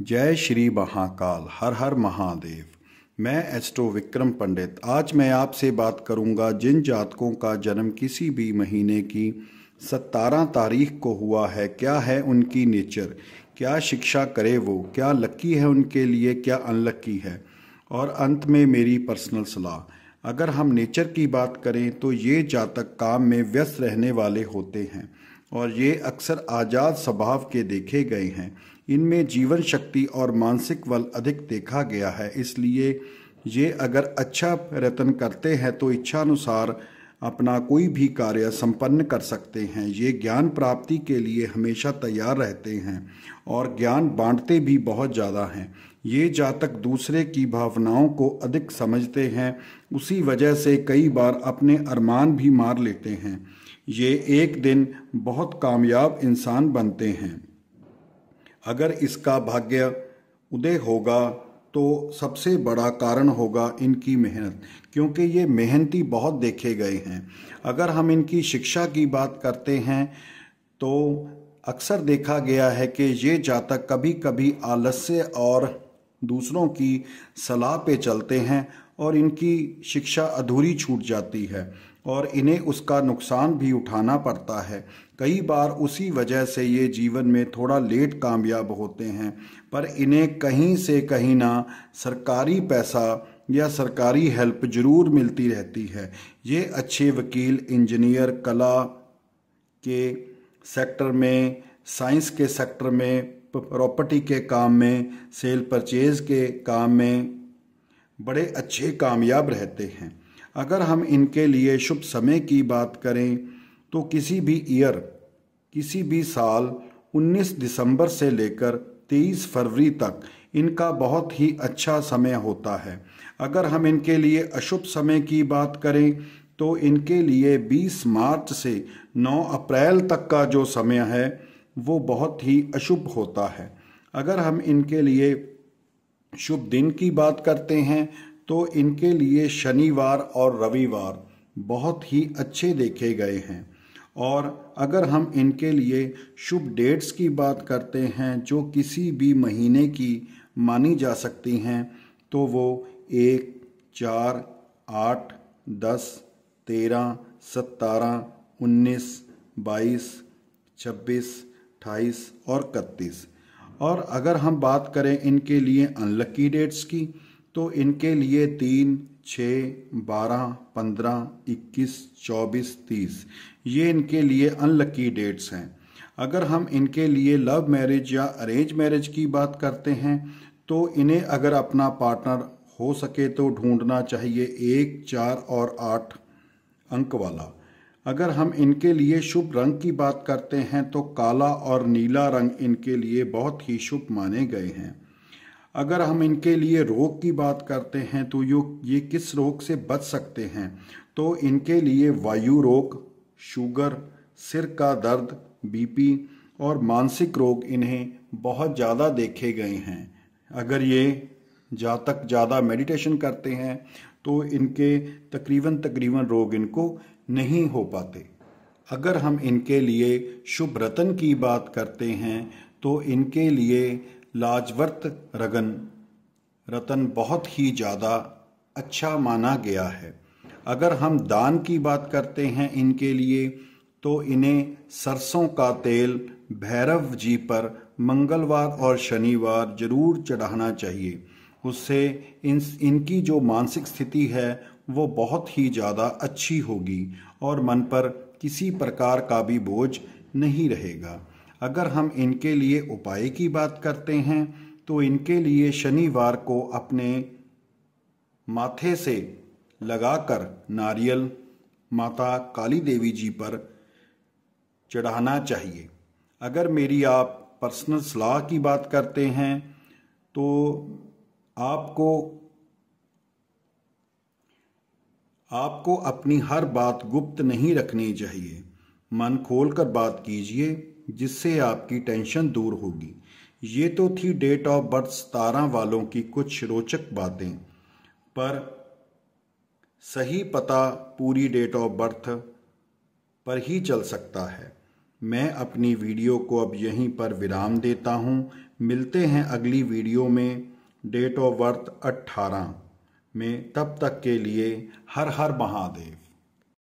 जय श्री महाकाल हर हर महादेव मैं एस्ट्रो विक्रम पंडित आज मैं आपसे बात करूंगा जिन जातकों का जन्म किसी भी महीने की सत्तारह तारीख को हुआ है क्या है उनकी नेचर क्या शिक्षा करे वो क्या लकी है उनके लिए क्या अनलक्की है और अंत में मेरी पर्सनल सलाह अगर हम नेचर की बात करें तो ये जातक काम में व्यस्त रहने वाले होते हैं और ये अक्सर आज़ाद स्वभाव के देखे गए हैं इनमें जीवन शक्ति और मानसिक बल अधिक देखा गया है इसलिए ये अगर अच्छा प्रयत्न करते हैं तो इच्छानुसार अपना कोई भी कार्य संपन्न कर सकते हैं ये ज्ञान प्राप्ति के लिए हमेशा तैयार रहते हैं और ज्ञान बांटते भी बहुत ज़्यादा हैं ये जातक दूसरे की भावनाओं को अधिक समझते हैं उसी वजह से कई बार अपने अरमान भी मार लेते हैं ये एक दिन बहुत कामयाब इंसान बनते हैं अगर इसका भाग्य उदय होगा तो सबसे बड़ा कारण होगा इनकी मेहनत क्योंकि ये मेहनती बहुत देखे गए हैं अगर हम इनकी शिक्षा की बात करते हैं तो अक्सर देखा गया है कि ये जातक कभी कभी आलस्य और दूसरों की सलाह पे चलते हैं और इनकी शिक्षा अधूरी छूट जाती है और इन्हें उसका नुकसान भी उठाना पड़ता है कई बार उसी वजह से ये जीवन में थोड़ा लेट कामयाब होते हैं पर इन्हें कहीं से कहीं ना सरकारी पैसा या सरकारी हेल्प जरूर मिलती रहती है ये अच्छे वकील इंजीनियर कला के सेक्टर में साइंस के सेक्टर में प्रॉपर्टी के काम में सेल परचेज़ के काम में बड़े अच्छे कामयाब रहते हैं अगर हम इनके लिए शुभ समय की बात करें तो किसी भी ईयर किसी भी साल 19 दिसंबर से लेकर 23 फरवरी तक इनका बहुत ही अच्छा समय होता है अगर हम इनके लिए अशुभ समय की बात करें तो इनके लिए 20 मार्च से 9 अप्रैल तक का जो समय है वो बहुत ही अशुभ होता है अगर हम इनके लिए शुभ दिन की बात करते हैं तो इनके लिए शनिवार और रविवार बहुत ही अच्छे देखे गए हैं और अगर हम इनके लिए शुभ डेट्स की बात करते हैं जो किसी भी महीने की मानी जा सकती हैं तो वो एक चार आठ दस तेरह सत्तारह उन्नीस बाईस छब्बीस अट्ठाईस और इकतीस और अगर हम बात करें इनके लिए अनलक्की डेट्स की तो इनके लिए तीन छः बारह पंद्रह इक्कीस चौबीस तीस ये इनके लिए अनलकी डेट्स हैं अगर हम इनके लिए लव मैरिज या अरेंज मैरिज की बात करते हैं तो इन्हें अगर अपना पार्टनर हो सके तो ढूंढना चाहिए एक चार और आठ अंक वाला अगर हम इनके लिए शुभ रंग की बात करते हैं तो काला और नीला रंग इनके लिए बहुत ही शुभ माने गए हैं अगर हम इनके लिए रोग की बात करते हैं तो यो ये किस रोग से बच सकते हैं तो इनके लिए वायु रोग शुगर सिर का दर्द बीपी और मानसिक रोग इन्हें बहुत ज़्यादा देखे गए हैं अगर ये जहाँ तक ज़्यादा मेडिटेशन करते हैं तो इनके तकरीबन तकरीबन रोग इनको नहीं हो पाते अगर हम इनके लिए शुभ रतन की बात करते हैं तो इनके लिए लाजवर्त रगन रतन बहुत ही ज़्यादा अच्छा माना गया है अगर हम दान की बात करते हैं इनके लिए तो इन्हें सरसों का तेल भैरव जी पर मंगलवार और शनिवार जरूर चढ़ाना चाहिए उससे इन इनकी जो मानसिक स्थिति है वो बहुत ही ज़्यादा अच्छी होगी और मन पर किसी प्रकार का भी बोझ नहीं रहेगा अगर हम इनके लिए उपाय की बात करते हैं तो इनके लिए शनिवार को अपने माथे से लगाकर नारियल माता काली देवी जी पर चढ़ाना चाहिए अगर मेरी आप पर्सनल सलाह की बात करते हैं तो आपको आपको अपनी हर बात गुप्त नहीं रखनी चाहिए मन खोलकर बात कीजिए जिससे आपकी टेंशन दूर होगी ये तो थी डेट ऑफ बर्थ सतारा वालों की कुछ रोचक बातें पर सही पता पूरी डेट ऑफ बर्थ पर ही चल सकता है मैं अपनी वीडियो को अब यहीं पर विराम देता हूँ मिलते हैं अगली वीडियो में डेट ऑफ बर्थ 18 में तब तक के लिए हर हर महादेव